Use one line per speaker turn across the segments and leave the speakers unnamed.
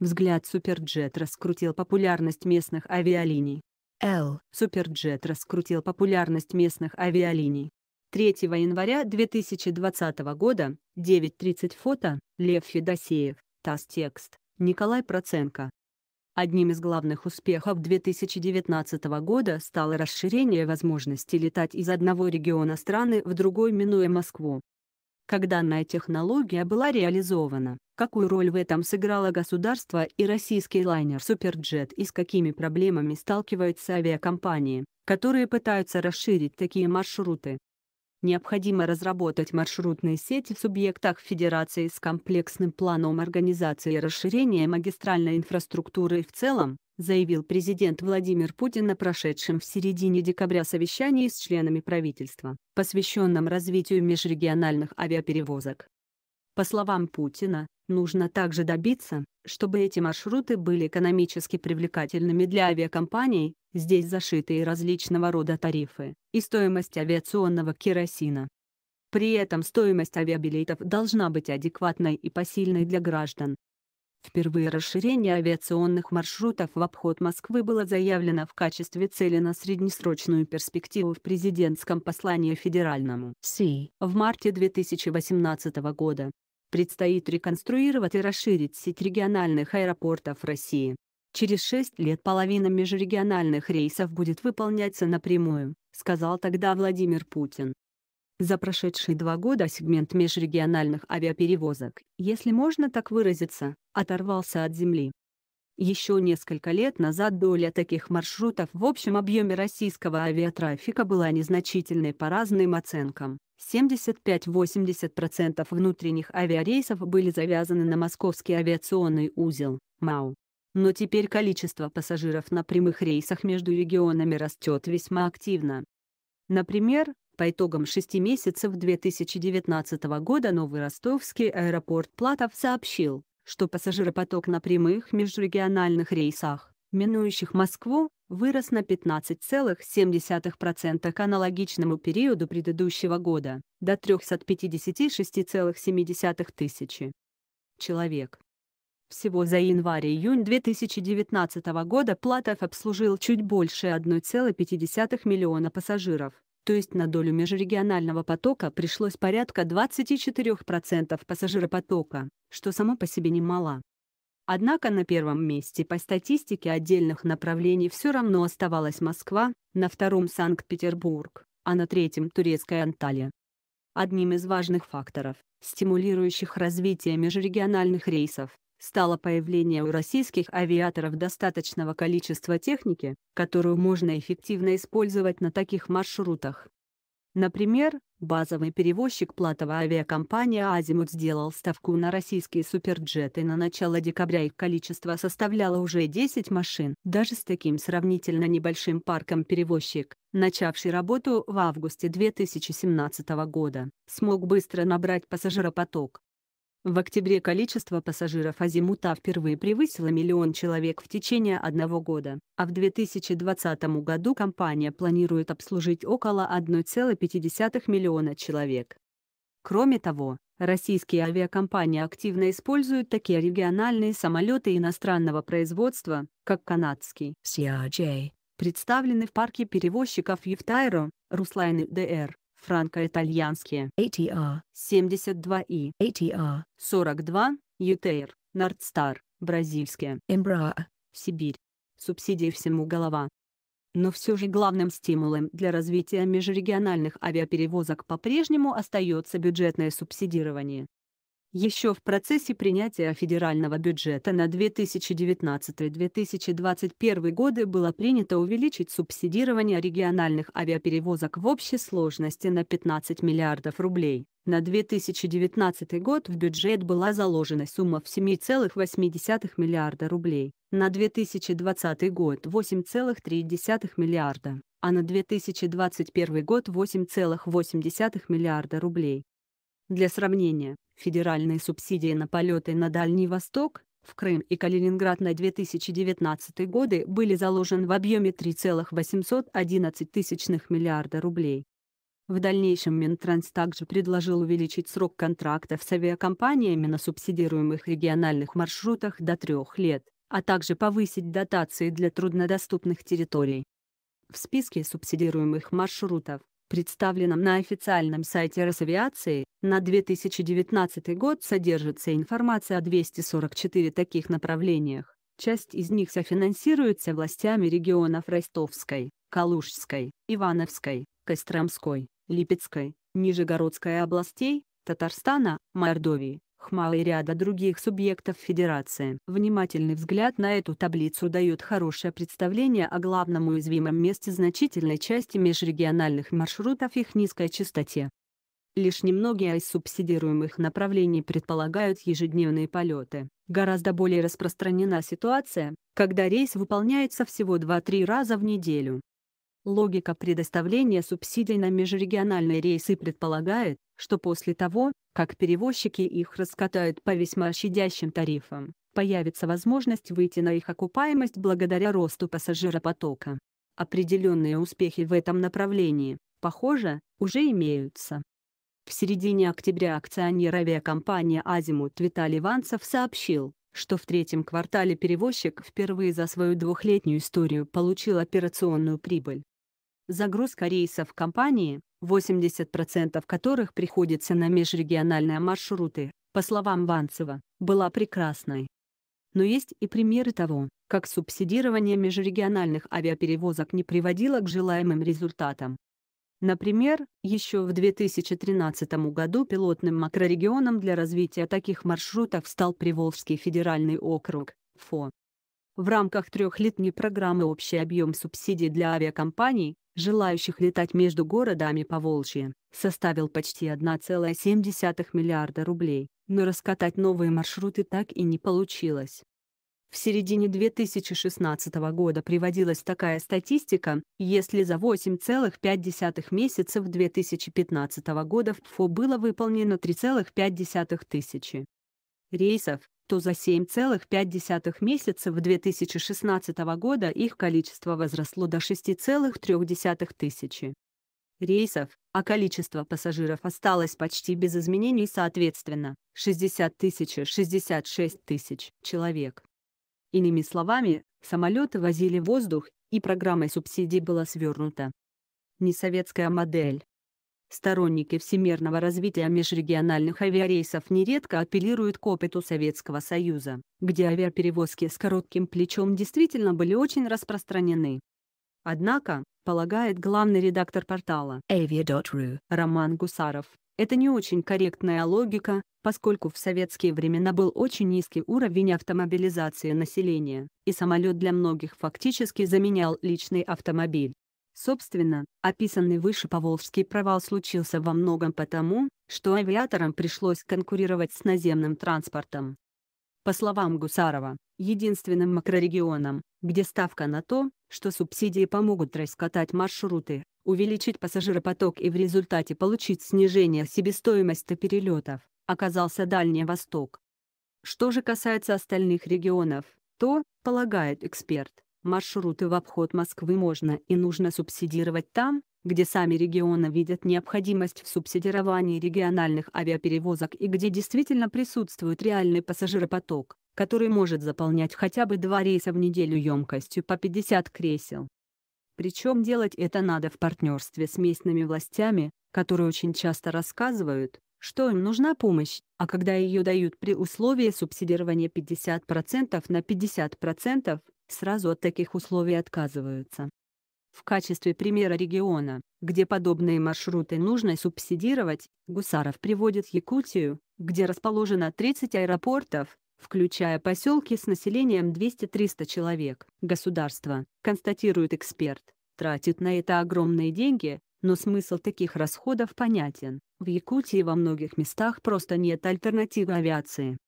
Взгляд Суперджет раскрутил популярность местных авиалиний. Л. Суперджет раскрутил популярность местных авиалиний. 3 января 2020 года, 9.30 фото, Лев Федосеев, ТАСС текст, Николай Проценко. Одним из главных успехов 2019 года стало расширение возможности летать из одного региона страны в другой, минуя Москву. Когда данная технология была реализована, Какую роль в этом сыграло государство и российский лайнер «Суперджет» и с какими проблемами сталкиваются авиакомпании, которые пытаются расширить такие маршруты? Необходимо разработать маршрутные сети в субъектах Федерации с комплексным планом организации и расширения магистральной инфраструктуры в целом, заявил президент Владимир Путин на прошедшем в середине декабря совещании с членами правительства, посвященном развитию межрегиональных авиаперевозок. По словам Путина, Нужно также добиться, чтобы эти маршруты были экономически привлекательными для авиакомпаний, здесь зашиты и различного рода тарифы, и стоимость авиационного керосина. При этом стоимость авиабилетов должна быть адекватной и посильной для граждан. Впервые расширение авиационных маршрутов в обход Москвы было заявлено в качестве цели на среднесрочную перспективу в президентском послании федеральному СИ в марте 2018 года. Предстоит реконструировать и расширить сеть региональных аэропортов России. Через 6 лет половина межрегиональных рейсов будет выполняться напрямую, сказал тогда Владимир Путин. За прошедшие два года сегмент межрегиональных авиаперевозок, если можно так выразиться, оторвался от земли. Еще несколько лет назад доля таких маршрутов в общем объеме российского авиатрафика была незначительной по разным оценкам. 75-80% внутренних авиарейсов были завязаны на Московский авиационный узел, МАУ. Но теперь количество пассажиров на прямых рейсах между регионами растет весьма активно. Например, по итогам шести месяцев 2019 года Новый Ростовский аэропорт Платов сообщил, что пассажиропоток на прямых межрегиональных рейсах, минующих Москву, вырос на 15,7% к аналогичному периоду предыдущего года, до 356,7 тысячи человек. Всего за январь-июнь 2019 года Платов обслужил чуть больше 1,5 миллиона пассажиров, то есть на долю межрегионального потока пришлось порядка 24% пассажиропотока, что само по себе немало. Однако на первом месте по статистике отдельных направлений все равно оставалась Москва, на втором – Санкт-Петербург, а на третьем – Турецкая Анталия. Одним из важных факторов, стимулирующих развитие межрегиональных рейсов, стало появление у российских авиаторов достаточного количества техники, которую можно эффективно использовать на таких маршрутах. Например, Базовый перевозчик платовой авиакомпании «Азимут» сделал ставку на российские суперджеты на начало декабря их количество составляло уже 10 машин. Даже с таким сравнительно небольшим парком перевозчик, начавший работу в августе 2017 года, смог быстро набрать пассажиропоток, в октябре количество пассажиров «Азимута» впервые превысило миллион человек в течение одного года, а в 2020 году компания планирует обслужить около 1,5 миллиона человек. Кроме того, российские авиакомпании активно используют такие региональные самолеты иностранного производства, как канадский CRJ, представленный в парке перевозчиков Евтайро, Руслайн и ДР, франко-итальянские ATR 72И ATR 42 UTR Nordstar, бразильские Embraer Сибирь субсидии всему голова. Но все же главным стимулом для развития межрегиональных авиаперевозок по-прежнему остается бюджетное субсидирование. Еще в процессе принятия федерального бюджета на 2019-2021 годы было принято увеличить субсидирование региональных авиаперевозок в общей сложности на 15 миллиардов рублей. На 2019 год в бюджет была заложена сумма в 7,8 миллиарда рублей, на 2020 год 8,3 миллиарда, а на 2021 год 8,8 миллиарда рублей. Для сравнения, федеральные субсидии на полеты на Дальний Восток, в Крым и Калининград на 2019 годы были заложены в объеме 3,811 тысячных миллиарда рублей. В дальнейшем Минтранс также предложил увеличить срок контрактов с авиакомпаниями на субсидируемых региональных маршрутах до трех лет, а также повысить дотации для труднодоступных территорий. В списке субсидируемых маршрутов представленном на официальном сайте Росавиации, на 2019 год содержится информация о 244 таких направлениях. Часть из них софинансируется властями регионов Ростовской, Калужской, Ивановской, Костромской, Липецкой, Нижегородской областей, Татарстана, Мордовии, Хмала и ряда других субъектов Федерации. Внимательный взгляд на эту таблицу дает хорошее представление о главном уязвимом месте значительной части межрегиональных маршрутов их низкой частоте. Лишь немногие из субсидируемых направлений предполагают ежедневные полеты. Гораздо более распространена ситуация, когда рейс выполняется всего 2-3 раза в неделю. Логика предоставления субсидий на межрегиональные рейсы предполагает, что после того, как перевозчики их раскатают по весьма щадящим тарифам, появится возможность выйти на их окупаемость благодаря росту пассажиропотока. Определенные успехи в этом направлении, похоже, уже имеются. В середине октября акционер авиакомпании «Азимут» Виталий Иванцев сообщил, что в третьем квартале перевозчик впервые за свою двухлетнюю историю получил операционную прибыль загрузка рейсов компании, 80% которых приходится на межрегиональные маршруты, по словам Ванцева, была прекрасной. Но есть и примеры того, как субсидирование межрегиональных авиаперевозок не приводило к желаемым результатам. Например, еще в 2013 году пилотным макрорегионом для развития таких маршрутов стал Приволжский федеральный округ, ФО, в рамках трехлетней программы общий объем субсидий для авиакомпаний, желающих летать между городами по Волжье, составил почти 1,7 миллиарда рублей, но раскатать новые маршруты так и не получилось. В середине 2016 года приводилась такая статистика, если за 8,5 месяцев 2015 года в ФО было выполнено 3,5 тысячи рейсов, то за 7,5 месяцев 2016 года их количество возросло до 6,3 тысячи рейсов, а количество пассажиров осталось почти без изменений соответственно 60 тысяч 66 тысяч человек. Иными словами, самолеты возили воздух, и программа субсидий была свернута. Не советская модель, Сторонники всемирного развития межрегиональных авиарейсов нередко апеллируют к опыту Советского Союза, где авиаперевозки с коротким плечом действительно были очень распространены. Однако, полагает главный редактор портала avia.ru Роман Гусаров, это не очень корректная логика, поскольку в советские времена был очень низкий уровень автомобилизации населения, и самолет для многих фактически заменял личный автомобиль. Собственно, описанный выше Поволжский провал случился во многом потому, что авиаторам пришлось конкурировать с наземным транспортом. По словам Гусарова, единственным макрорегионом, где ставка на то, что субсидии помогут раскатать маршруты, увеличить пассажиропоток и в результате получить снижение себестоимости перелетов, оказался Дальний Восток. Что же касается остальных регионов, то, полагает эксперт, маршруты в обход Москвы можно и нужно субсидировать там, где сами регионы видят необходимость в субсидировании региональных авиаперевозок и где действительно присутствует реальный пассажиропоток, который может заполнять хотя бы два рейса в неделю емкостью по 50 кресел. Причем делать это надо в партнерстве с местными властями, которые очень часто рассказывают, что им нужна помощь, а когда ее дают при условии субсидирования 50% на 50%, сразу от таких условий отказываются. В качестве примера региона, где подобные маршруты нужно субсидировать, Гусаров приводит Якутию, где расположено 30 аэропортов, включая поселки с населением 200-300 человек. Государство, констатирует эксперт, тратит на это огромные деньги, но смысл таких расходов понятен. В Якутии во многих местах просто нет альтернативы авиации.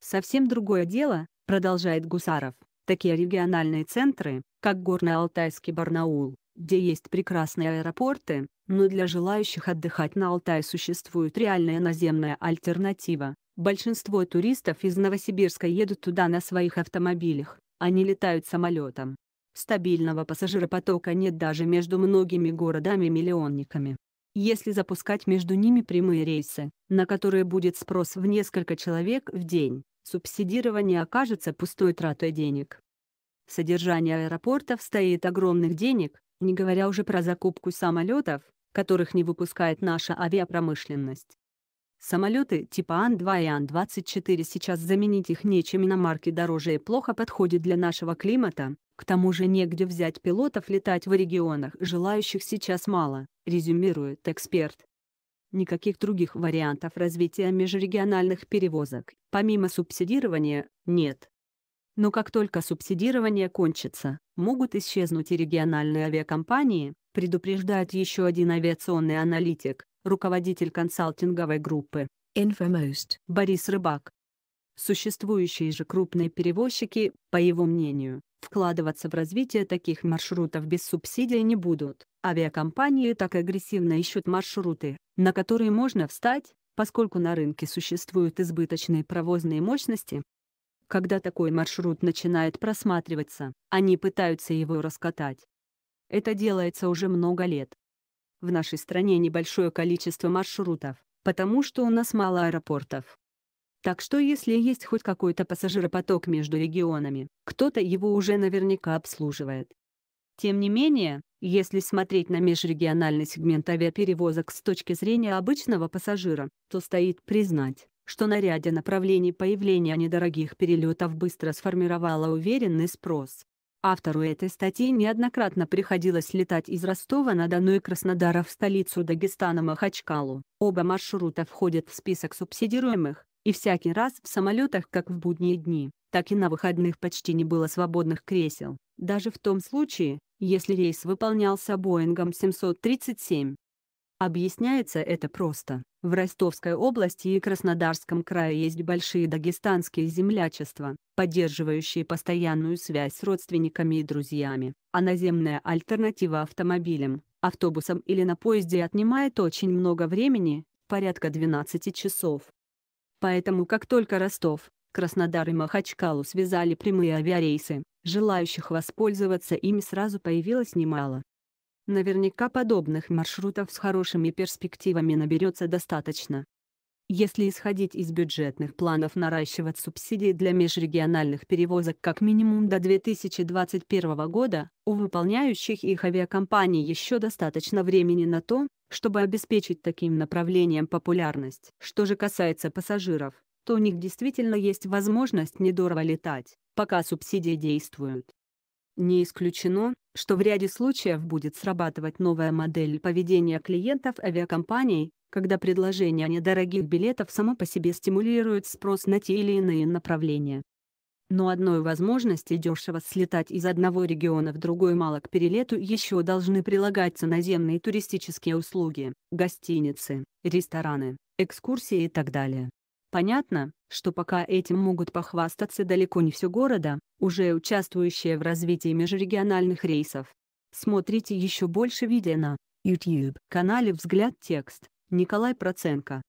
Совсем другое дело, продолжает Гусаров, Такие региональные центры, как Горно-Алтайский Барнаул, где есть прекрасные аэропорты, но для желающих отдыхать на Алтае существует реальная наземная альтернатива. Большинство туристов из Новосибирска едут туда на своих автомобилях, они летают самолетом. Стабильного пассажиропотока нет даже между многими городами-миллионниками. Если запускать между ними прямые рейсы, на которые будет спрос в несколько человек в день, субсидирование окажется пустой тратой денег. Содержание аэропортов стоит огромных денег, не говоря уже про закупку самолетов, которых не выпускает наша авиапромышленность. Самолеты типа Ан-2 и Ан-24 сейчас заменить их нечем и на марки дороже и плохо подходит для нашего климата, к тому же негде взять пилотов летать в регионах, желающих сейчас мало, резюмирует эксперт. Никаких других вариантов развития межрегиональных перевозок, помимо субсидирования, нет. Но как только субсидирование кончится, могут исчезнуть и региональные авиакомпании, предупреждает еще один авиационный аналитик, руководитель консалтинговой группы Infomost Борис Рыбак. Существующие же крупные перевозчики, по его мнению, вкладываться в развитие таких маршрутов без субсидий не будут. Авиакомпании так агрессивно ищут маршруты, на которые можно встать, поскольку на рынке существуют избыточные провозные мощности. Когда такой маршрут начинает просматриваться, они пытаются его раскатать. Это делается уже много лет. В нашей стране небольшое количество маршрутов, потому что у нас мало аэропортов. Так что если есть хоть какой-то пассажиропоток между регионами, кто-то его уже наверняка обслуживает. Тем не менее, если смотреть на межрегиональный сегмент авиаперевозок с точки зрения обычного пассажира, то стоит признать, что на ряде направлений появление недорогих перелетов быстро сформировало уверенный спрос. Автору этой статьи неоднократно приходилось летать из Ростова-на-Дону и Краснодара в столицу Дагестана Махачкалу. Оба маршрута входят в список субсидируемых, и всякий раз в самолетах, как в будние дни, так и на выходных почти не было свободных кресел, даже в том случае, если рейс выполнялся Боингом 737. Объясняется это просто. В Ростовской области и Краснодарском крае есть большие дагестанские землячества, поддерживающие постоянную связь с родственниками и друзьями, а наземная альтернатива автомобилям, автобусом или на поезде отнимает очень много времени, порядка 12 часов. Поэтому как только Ростов, Краснодар и Махачкалу связали прямые авиарейсы, желающих воспользоваться ими сразу появилось немало. Наверняка подобных маршрутов с хорошими перспективами наберется достаточно. Если исходить из бюджетных планов наращивать субсидии для межрегиональных перевозок как минимум до 2021 года, у выполняющих их авиакомпаний еще достаточно времени на то, чтобы обеспечить таким направлением популярность. Что же касается пассажиров, то у них действительно есть возможность недорого летать, пока субсидии действуют. Не исключено, что в ряде случаев будет срабатывать новая модель поведения клиентов авиакомпаний, когда предложение недорогих билетов само по себе стимулирует спрос на те или иные направления. Но одной возможности дешево слетать из одного региона в другой мало к перелету еще должны прилагаться наземные туристические услуги, гостиницы, рестораны, экскурсии и так далее. Понятно, что пока этим могут похвастаться далеко не все города, уже участвующие в развитии межрегиональных рейсов. Смотрите еще больше видео на YouTube-канале «Взгляд текст». Николай Проценко